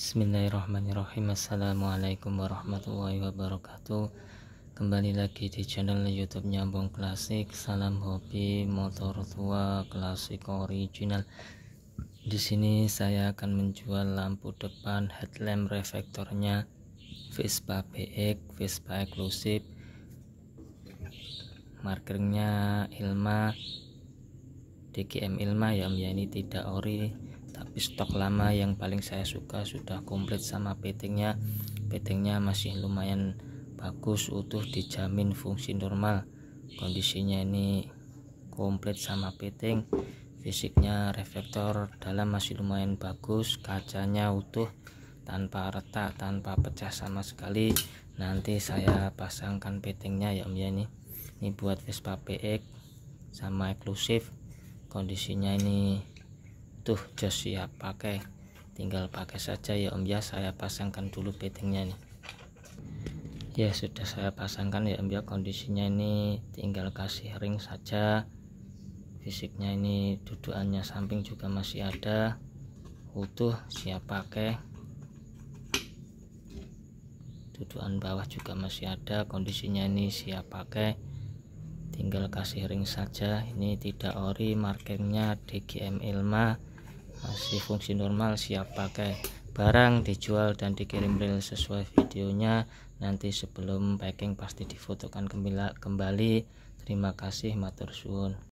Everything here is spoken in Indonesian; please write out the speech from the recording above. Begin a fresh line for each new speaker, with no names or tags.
Bismillahirrahmanirrahim Assalamualaikum warahmatullahi wabarakatuh Kembali lagi di channel youtube Nyambung Klasik Salam hobi motor tua klasik original Di sini saya akan menjual lampu depan headlamp reflektornya Vespa BX, Vespa eksklusif Markernya Ilma DGM Ilma ya, ya ini tidak ori tapi stok lama yang paling saya suka sudah komplit sama petingnya petingnya masih lumayan bagus utuh dijamin fungsi normal kondisinya ini komplit sama peting fisiknya reflektor dalam masih lumayan bagus kacanya utuh tanpa retak tanpa pecah sama sekali nanti saya pasangkan petingnya ya om ya nih ini buat Vespa PX sama eksklusif kondisinya ini tuh jos siap pakai tinggal pakai saja ya om ya saya pasangkan dulu beddingnya nih ya sudah saya pasangkan ya om ya kondisinya ini tinggal kasih ring saja fisiknya ini dudukannya samping juga masih ada utuh siap pakai dudukan bawah juga masih ada kondisinya ini siap pakai tinggal kasih ring saja ini tidak ori markingnya DGM Ilma masih fungsi normal siap pakai barang dijual dan dikirim real sesuai videonya nanti sebelum packing pasti difotokan kembali terima kasih matur suwun